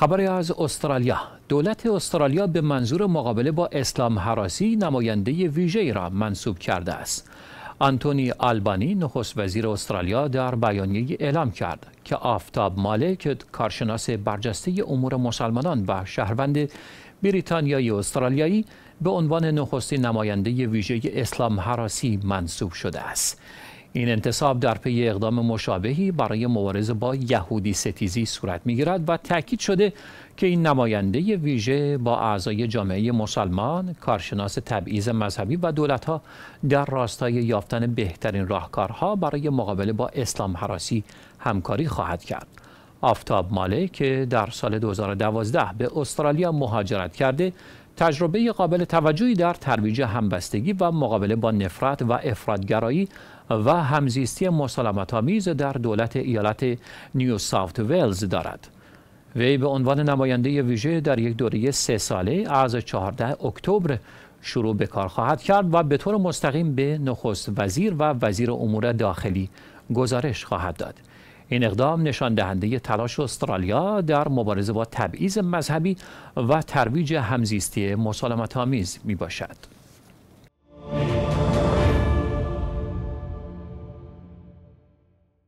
خبری از استرالیا دولت استرالیا به منظور مقابله با اسلام حراسی نماینده ویژه را منصوب کرده است آنتونی آلبانی نخست وزیر استرالیا در بیانیه اعلام کرد که آفتاب مالک کارشناس برجسته امور مسلمانان و شهروند بریتانیای استرالیایی به عنوان نخستین نماینده ویژه اسلام حراسی منصوب شده است این انتصاب در پی اقدام مشابهی برای مبارزه با یهودی ستیزی صورت میگیرد و تاکید شده که این نماینده ویژه با اعضای جامعه مسلمان، کارشناس تبعیض مذهبی و دولتها در راستای یافتن بهترین راهکارها برای مقابله با اسلام حراسی همکاری خواهد کرد. آفتاب ماله که در سال 2012 به استرالیا مهاجرت کرده تجربه قابل توجهی در ترویج همبستگی و مقابله با نفرت و افرادگرایی و همزیستی مسالمت آمیز در دولت ایالت نیو ساوت ویلز دارد. وی به عنوان نماینده ویژه در یک دوره سه ساله از 14 اکتبر شروع به کار خواهد کرد و به طور مستقیم به نخست وزیر و وزیر امور داخلی گزارش خواهد داد. این اقدام نشان دهنده تلاش استرالیا در مبارزه با تبعیض مذهبی و ترویج همزیستی مسالمت‌آمیز آمیز می باشد.